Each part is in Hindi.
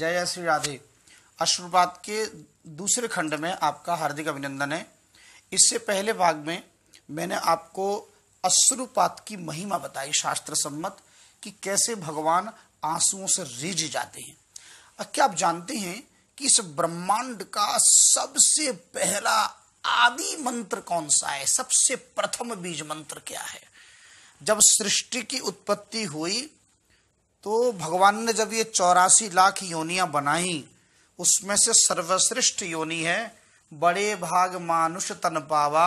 जय श्री राधे अश्रुपात के दूसरे खंड में आपका हार्दिक अभिनंदन है इससे पहले भाग में मैंने आपको अश्रुपात की महिमा बताई शास्त्र सम्मत कि कैसे भगवान आंसुओं से रिझ जाते हैं और क्या आप जानते हैं कि इस ब्रह्मांड का सबसे पहला आदि मंत्र कौन सा है सबसे प्रथम बीज मंत्र क्या है जब सृष्टि की उत्पत्ति हुई तो भगवान ने जब ये चौरासी लाख योनियां बनाई उसमें से सर्वश्रेष्ठ योनि है बड़े भाग मानुष तन पावा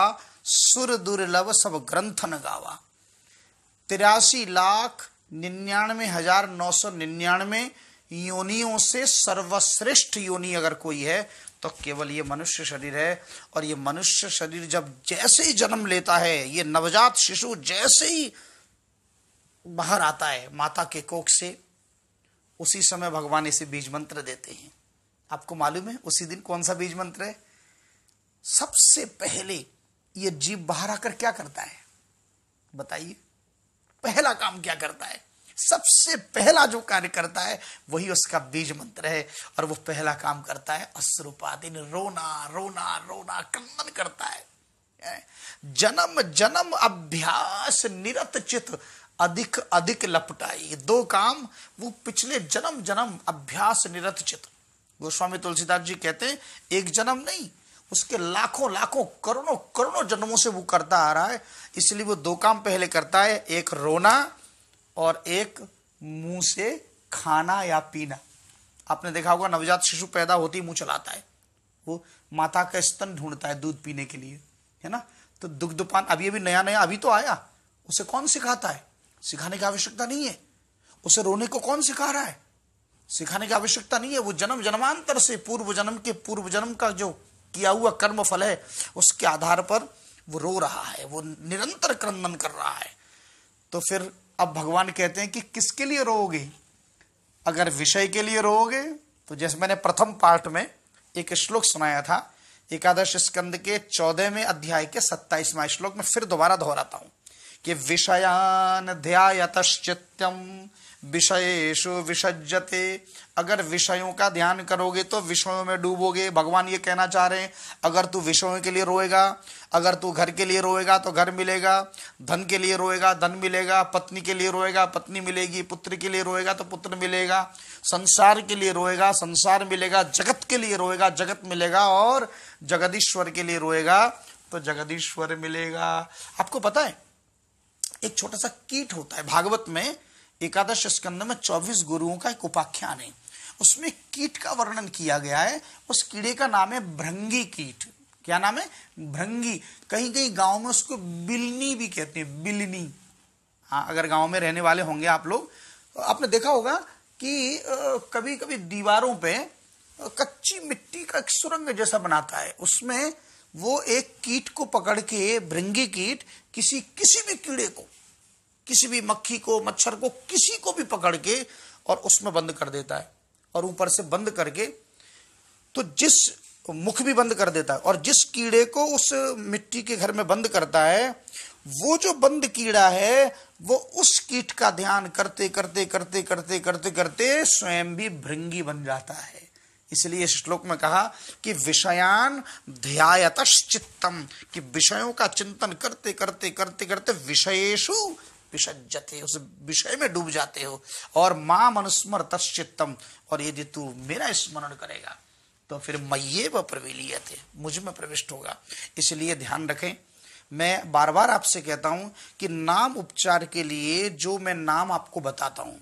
सुर दुर्लभ सब ग्रंथन गावा तिरासी लाख निन्यानवे हजार नौ सौ निन्यानवे योनियों से सर्वश्रेष्ठ योनि अगर कोई है तो केवल ये मनुष्य शरीर है और ये मनुष्य शरीर जब जैसे ही जन्म लेता है ये नवजात शिशु जैसे ही बाहर आता है माता के कोख से उसी समय भगवान इसे बीज मंत्र देते हैं आपको मालूम है उसी दिन कौन सा बीज मंत्र है सबसे पहले यह जीव बाहर आकर क्या करता है बताइए पहला काम क्या करता है सबसे पहला जो कार्य करता है वही उसका बीज मंत्र है और वो पहला काम करता है अश्रुपादिन रोना रोना रोना कंदन करता है जन्म जन्म अभ्यास निरत चित्र अधिक अधिक लपटाई दो काम वो पिछले जन्म जन्म अभ्यास निरत चित गोस्वामी तुलसीदास जी कहते हैं एक जन्म नहीं उसके लाखों लाखों करोड़ों करोड़ों जन्मों से वो करता आ रहा है इसलिए वो दो काम पहले करता है एक रोना और एक मुंह से खाना या पीना आपने देखा होगा नवजात शिशु पैदा होती मुंह चलाता है वो माता का स्तन ढूंढता है दूध पीने के लिए है ना तो दुग्धपान पान अभी अभी नया नया अभी तो आया उसे कौन सिखाता है सिखाने की आवश्यकता नहीं है उसे रोने को कौन सिखा रहा है सिखाने की आवश्यकता नहीं है वो जन्म जन्मांतर से पूर्व जन्म के पूर्व जन्म का जो किया हुआ कर्म फल है उसके आधार पर वो रो रहा है वो निरंतर क्रंदन कर रहा है तो फिर अब भगवान कहते हैं कि किसके लिए रोओगे अगर विषय के लिए रोओगे तो जैसे मैंने प्रथम पार्ट में एक श्लोक सुनाया था एकादश स्कंद के चौदहवें अध्याय के सत्ताईसवां श्लोक में फिर दोबारा दोहराता हूं कि विषयान चित्तम विषयेशु विसजते अगर विषयों का ध्यान करोगे तो विषयों में डूबोगे भगवान ये कहना चाह रहे हैं अगर तू विषयों के लिए रोएगा अगर तू घर के लिए रोएगा तो घर मिलेगा धन के लिए रोएगा धन मिलेगा पत्नी के लिए रोएगा पत्नी मिलेगी पुत्र के लिए रोएगा तो पुत्र मिलेगा संसार के लिए रोएगा संसार मिलेगा जगत के लिए रोएगा जगत मिलेगा और जगदीश्वर के लिए रोएगा तो जगदीश्वर मिलेगा आपको पता है एक छोटा सा कीट होता है भागवत में एकादश स्कंद में चौबीस गुरुओं का एक उपाख्यान है उसमें कीट का वर्णन किया गया है उस कीड़े का नाम है भ्रंगी कीट क्या नाम है भ्रंगी कहीं कहीं गांव में उसको बिलनी भी कहते हैं बिलनी हाँ अगर गांव में रहने वाले होंगे आप लोग तो आपने देखा होगा कि कभी कभी दीवारों पे कच्ची मिट्टी का एक सुरंग जैसा बनाता है उसमें वो एक कीट को पकड़ के भृंगी कीट किसी किसी भी कीड़े को किसी भी मक्खी को मच्छर को किसी को भी पकड़ के और उसमें बंद कर देता है और ऊपर से बंद करके तो जिस मुख भी बंद कर देता है और जिस कीड़े को उस मिट्टी के घर में बंद करता है वो जो बंद कीड़ा है वो उस कीट का ध्यान करते करते करते करते करते करते स्वयं भी भृंगी बन जाता है इसलिए श्लोक में कहा कि विषयान चित्तम कि विषयों का चिंतन करते करते करते करते विषयेशु विषजते उस विषय में डूब जाते हो और माम अनुस्मर तश्चित्तम और यदि तू मेरा स्मरण करेगा तो फिर मैये व प्रवीलिय थे मुझ में प्रविष्ट होगा इसलिए ध्यान रखें मैं बार बार आपसे कहता हूं कि नाम उपचार के लिए जो मैं नाम आपको बताता हूं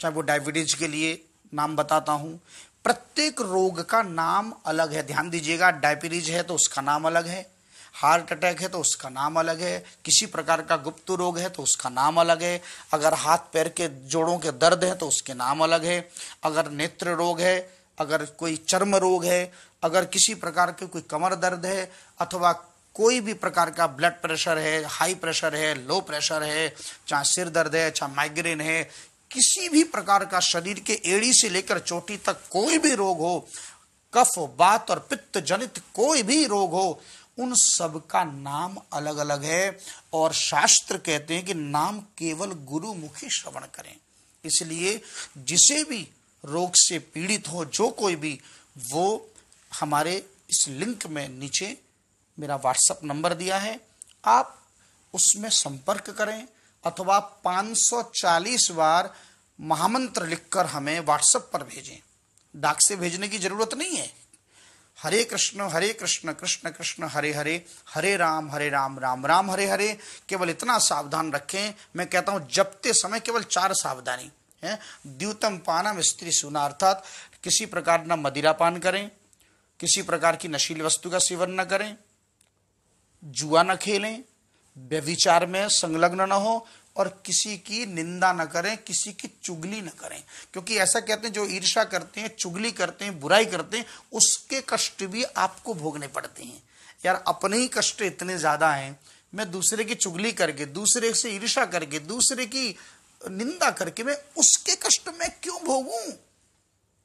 चाहे वो डायबिटीज के लिए नाम बताता हूं प्रत्येक रोग का नाम अलग है ध्यान दीजिएगा डायबिटीज है तो उसका नाम अलग है हार्ट अटैक है तो उसका नाम अलग है किसी प्रकार का गुप्त रोग है तो उसका नाम अलग है अगर हाथ पैर के जोड़ों के दर्द है तो उसके नाम अलग है अगर नेत्र रोग है अगर कोई चर्म रोग है अगर किसी प्रकार के कोई कमर दर्द है अथवा कोई भी प्रकार का ब्लड प्रेशर है हाई प्रेशर है लो प्रेशर है चाहे सिर दर्द है चाहे माइग्रेन है किसी भी प्रकार का शरीर के एड़ी से लेकर चोटी तक कोई भी रोग हो कफ बात और पित्त जनित कोई भी रोग हो उन सब का नाम अलग अलग है और शास्त्र कहते हैं कि नाम केवल गुरुमुखी श्रवण करें इसलिए जिसे भी रोग से पीड़ित हो जो कोई भी वो हमारे इस लिंक में नीचे मेरा व्हाट्सएप नंबर दिया है आप उसमें संपर्क करें अथवा 540 बार महामंत्र लिखकर हमें व्हाट्सएप पर भेजें डाक से भेजने की जरूरत नहीं है हरे कृष्ण हरे कृष्ण कृष्ण कृष्ण हरे हरे हरे राम हरे राम राम राम हरे हरे केवल इतना सावधान रखें मैं कहता हूं जपते समय केवल चार सावधानी है द्यूतम पानम स्त्री सुना अर्थात किसी प्रकार न मदिरा पान करें किसी प्रकार की नशील वस्तु का सेवन न करें जुआ न खेलें व्यभिचार में संलग्न ना हो और किसी की निंदा न करें किसी की चुगली न करें क्योंकि ऐसा कहते हैं जो ईर्षा करते हैं चुगली करते हैं बुराई करते हैं उसके कष्ट भी आपको भोगने पड़ते हैं यार अपने ही कष्ट इतने ज्यादा हैं मैं दूसरे की चुगली करके दूसरे से ईर्षा करके दूसरे की निंदा करके मैं उसके कष्ट में क्यों भोगू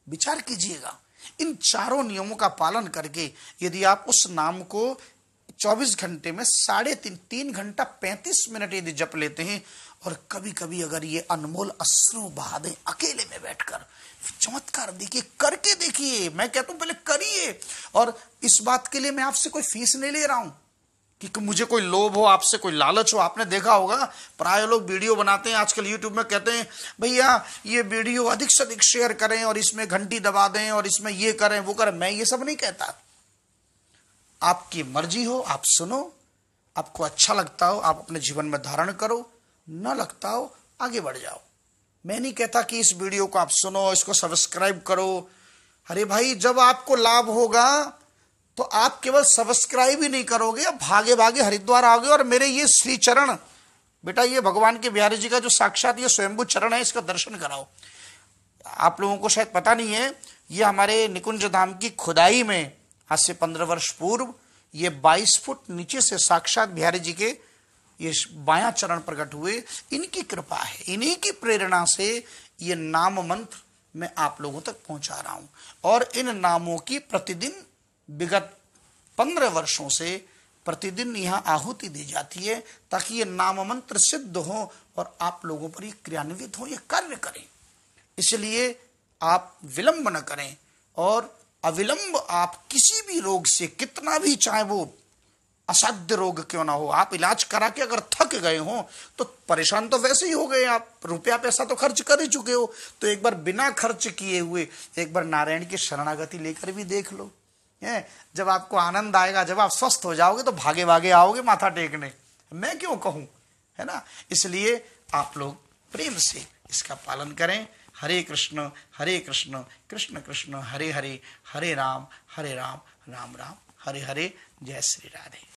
विचार कीजिएगा इन चारों नियमों का पालन करके यदि आप उस नाम को चौबीस घंटे में साढ़े तीन तीन घंटा पैंतीस मिनट यदि जप लेते हैं और कभी कभी अगर ये अनमोल अश्रु बहा दें अकेले में बैठकर चमत्कार देखिए करके देखिए मैं कहता हूं पहले करिए और इस बात के लिए मैं आपसे कोई फीस नहीं ले रहा हूं कि मुझे कोई लोभ हो आपसे कोई लालच हो आपने देखा होगा प्राय लोग वीडियो बनाते हैं आजकल यूट्यूब में कहते हैं भैया ये वीडियो अधिक से अधिक शेयर करें और इसमें घंटी दबा दें और इसमें ये करें वो करें मैं ये सब नहीं कहता आपकी मर्जी हो आप सुनो आपको अच्छा लगता हो आप अपने जीवन में धारण करो न लगता हो आगे बढ़ जाओ मैं नहीं कहता कि इस वीडियो को आप सुनो इसको सब्सक्राइब करो अरे भाई जब आपको लाभ होगा तो आप केवल सब्सक्राइब ही नहीं करोगे अब भागे भागे हरिद्वार आओगे और मेरे ये श्री चरण बेटा ये भगवान के बिहारी जी का जो साक्षात ये स्वयंभू चरण है इसका दर्शन कराओ आप लोगों को शायद पता नहीं है ये हमारे निकुंज धाम की खुदाई में आज से पंद्रह वर्ष पूर्व ये बाईस फुट नीचे से साक्षात बिहारी जी के ये बाया चरण प्रकट हुए इनकी कृपा है इन्हीं की प्रेरणा से ये नाम मंत्र मैं आप लोगों तक पहुंचा रहा हूं और इन नामों की प्रतिदिन विगत पंद्रह वर्षों से प्रतिदिन यहां आहुति दी जाती है ताकि ये नाम मंत्र सिद्ध हो और आप लोगों पर ये क्रियान्वित हो ये कार्य करें इसलिए आप विलंब न करें और अविलंब आप किसी भी रोग से कितना भी चाहे वो असाध्य रोग क्यों ना हो आप इलाज करा के अगर थक गए हो तो परेशान तो वैसे ही हो गए आप रुपया पैसा तो खर्च कर ही चुके हो तो एक बार बिना खर्च किए हुए एक बार नारायण की शरणागति लेकर भी देख लो है जब आपको आनंद आएगा जब आप स्वस्थ हो जाओगे तो भागे भागे आओगे माथा टेकने मैं क्यों कहूं है ना इसलिए आप लोग प्रेम से इसका पालन करें हरे कृष्ण हरे कृष्ण कृष्ण कृष्ण हरे हरे हरे राम हरे राम राम राम हरे हरे जय श्री राधे